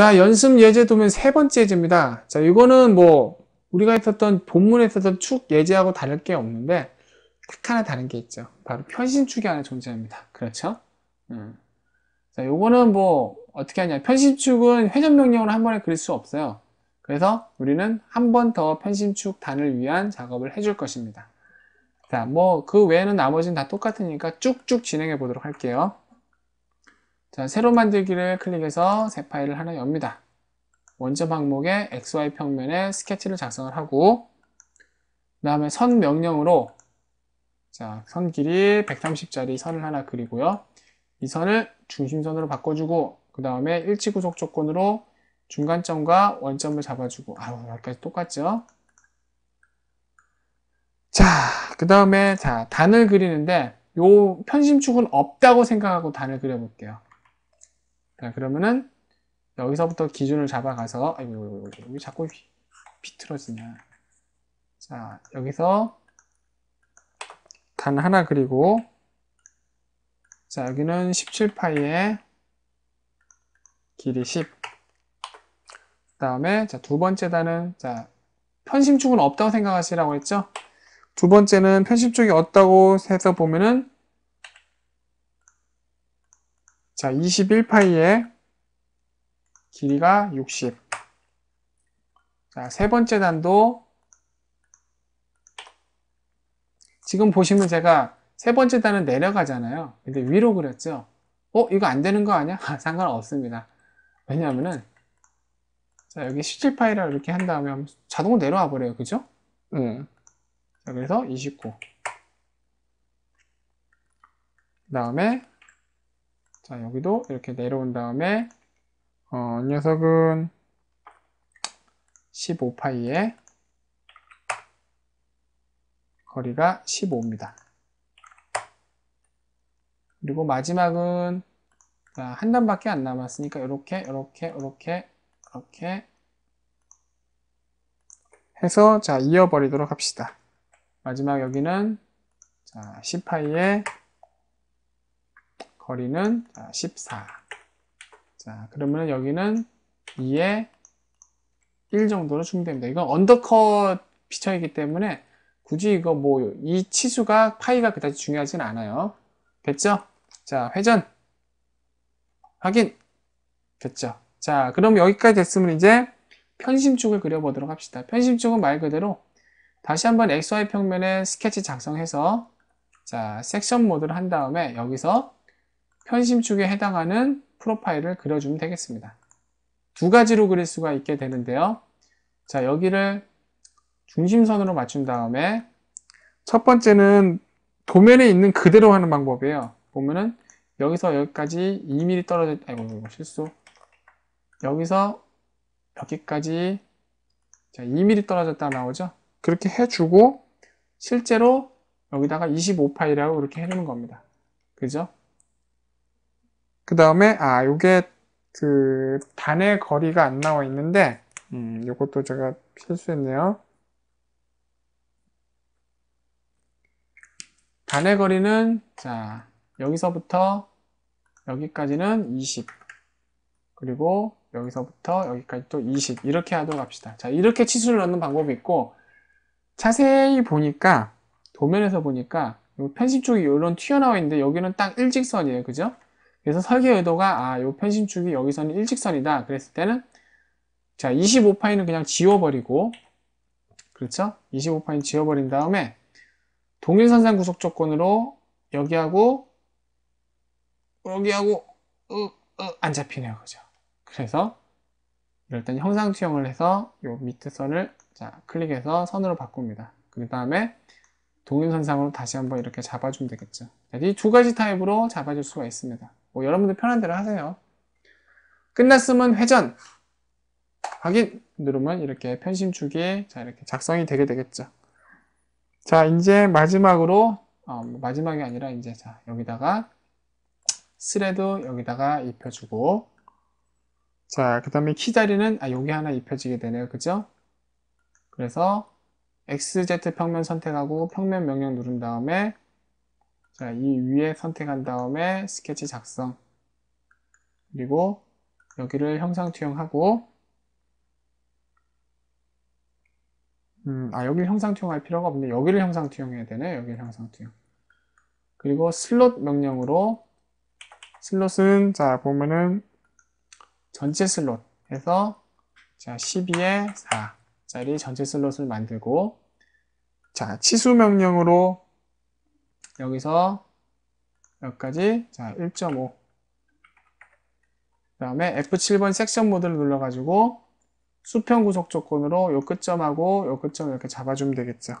자, 연습 예제 도면 세 번째 예제입니다. 자, 이거는 뭐 우리가 했었던 본문에 있었던 축 예제하고 다를 게 없는데 딱 하나 다른 게 있죠. 바로 편신축이 하나 존재합니다. 그렇죠? 음. 자, 요거는 뭐 어떻게 하냐. 편신축은 회전 명령으로 한 번에 그릴 수 없어요. 그래서 우리는 한 번 더편심축 단을 위한 작업을 해줄 것입니다. 자, 뭐 그 외에는 나머지는 다 똑같으니까 쭉쭉 진행해 보도록 할게요. 자, 새로 만들기를 클릭해서 새 파일을 하나 엽니다. 원점 항목의 XY 평면에 스케치를 작성을 하고 그 다음에 선 명령으로 자, 선 길이 130짜리 선을 하나 그리고요. 이 선을 중심선으로 바꿔주고 그 다음에 일치 구속 조건으로 중간점과 원점을 잡아주고 아우 여기까지 똑같죠? 자, 그 다음에 자 단을 그리는데 요 편심축은 없다고 생각하고 단을 그려볼게요. 자, 그러면은 여기서부터 기준을 잡아가서 아이고, 아이고, 아이고, 아 자꾸 비틀어지냐. 자, 여기서 단 하나 그리고 자, 여기는 17파이의 길이 10. 그 다음에 자, 두 번째 단은 자, 편심축은 없다고 생각하시라고 했죠? 두 번째는 편심축이 없다고 해서 보면은 자, 21파이의 길이가 60. 자, 세 번째 단도 지금 보시면 제가 세 번째 단은 내려가잖아요. 근데 위로 그렸죠? 어? 이거 안 되는 거 아니야? 상관없습니다. 왜냐하면은 자, 여기 17파이라 이렇게 한 다음에 자동으로 내려와 버려요. 그죠? 음. 자, 그래서 29. 그 다음에 자 여기도 이렇게 내려온 다음에 어, 녀석은 15파이에 거리가 15입니다. 그리고 마지막은 한 단밖에 안 남았으니까 이렇게 이렇게 이렇게 이렇게 해서 자 이어버리도록 합시다. 마지막 여기는 자 10파이에 거리는 14. 자, 그러면 여기는 2에 1 정도로 충됩니다. 분 이건 언더컷 피처이기 때문에 굳이 이거 뭐 이 치수가 파이가 그다지 중요하진 않아요. 됐죠? 자, 회전. 확인. 됐죠? 자, 그럼 여기까지 됐으면 이제 편심축을 그려보도록 합시다. 편심축은 말 그대로 다시 한번 XY 평면에 스케치 작성해서 자 섹션 모드를 한 다음에 여기서 편심 축에 해당하는 프로파일을 그려주면 되겠습니다. 두 가지로 그릴 수가 있게 되는데요. 자 여기를 중심선으로 맞춘 다음에 첫 번째는 도면에 있는 그대로 하는 방법이에요. 보면은 여기서 여기까지 2mm 떨어져, 아이고, 이거 실수. 여기서 여기까지 자 2mm 떨어졌다 나오죠? 그렇게 해주고 실제로 여기다가 25파이라고 이렇게 해놓는 겁니다. 그죠? 그 다음에 아 요게 그 단의 거리가 안 나와 있는데 음 요것도 제가 실수했네요 단의 거리는 자 여기서부터 여기까지는 20 그리고 여기서부터 여기까지 또 20 이렇게 하도록 합시다 자 이렇게 치수를 넣는 방법이 있고 자세히 보니까 도면에서 보니까 편집쪽이 이런 튀어나와 있는데 여기는 딱 일직선이에요 그죠 그래서 설계 의도가 아, 요 편심축이 여기서는 일직선이다. 그랬을 때는 자, 25파이는 그냥 지워버리고 그렇죠? 25파인 지워버린 다음에 동일선상 구속 조건으로 여기하고 여기하고 으, 으, 안 잡히네요. 그죠? 그래서 이럴 땐 형상 투영을 해서 요 밑에 선을 자, 클릭해서 선으로 바꿉니다. 그 다음에 동일선상으로 다시 한번 이렇게 잡아주면 되겠죠. 이 두 가지 타입으로 잡아줄 수가 있습니다. 뭐 여러분들 편한 대로 하세요. 끝났으면 회전 확인 누르면 이렇게 편심 주기자 이렇게 작성이 되게 되겠죠. 자 이제 마지막으로 어, 뭐 마지막이 아니라 이제 자 여기다가 스레드 여기다가 입혀주고 자 그 다음에 키 자리는 아 여기 하나 입혀지게 되네요 그죠? 그래서 XZ 평면 선택하고 평면 명령 누른 다음에 자, 그러니까 이 위에 선택한 다음에 스케치 작성 그리고 여기를 형상 투영하고 음, 아 여기 를 형상 투영할 필요가 없는데 여기를 형상 투영해야 되네 여기를 형상 투영 그리고 슬롯 명령으로 슬롯은 자 보면은 전체 슬롯 해서 자 12에 4짜리 전체 슬롯을 만들고 자 치수 명령으로 여기서 여기까지 자 1.5그 다음에 F7번 섹션 모드를 눌러가지고 수평 구속 조건으로 요 끝점하고 요 끝점 이렇게 잡아주면 되겠죠.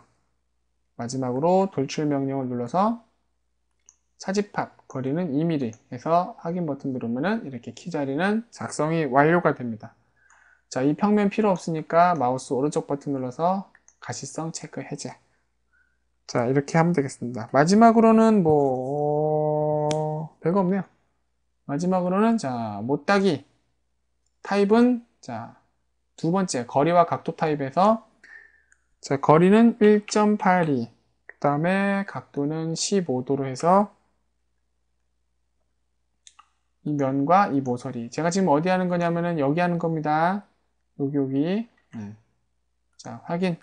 마지막으로 돌출 명령을 눌러서 차집합 거리는 2mm 해서 확인 버튼 누르면 이렇게 키 자리는 작성이 완료가 됩니다. 자, 이 평면 필요 없으니까 마우스 오른쪽 버튼 눌러서 가시성 체크 해제 자 이렇게 하면 되겠습니다 마지막으로는 뭐 어, 별거 없네요 마지막으로는 자 못따기 타입은 자두 번째 거리와 각도 타입에서 자 거리는 1.82 그 다음에 각도는 15도로 해서 이 면과 이 모서리 제가 지금 어디 하는 거냐면은 여기 하는 겁니다 여기 여기 네. 자 확인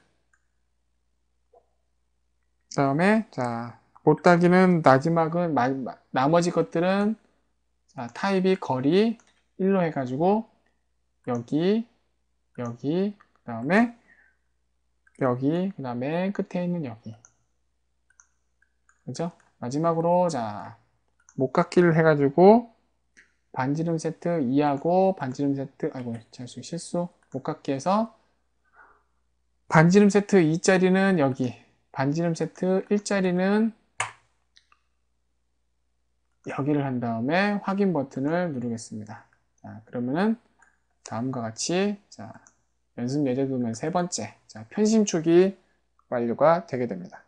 다음에 자 못다기는 마지막은 마, 나머지 것들은 자, 타입이 거리 1로 해가지고 여기 여기 그 다음에 여기 그 다음에 끝에 있는 여기 그죠? 마지막으로 자 목깎기를 해가지고 반지름 세트 2하고 반지름 세트 아이고 잘수 실수 목깎기에서 반지름 세트 2짜리는 여기 반지름 세트 일자리는 여기를 한 다음에 확인 버튼을 누르겠습니다. 자, 그러면은 다음과 같이 자, 연습 예제도면 세 번째 자, 편심축이 완료가 되게 됩니다.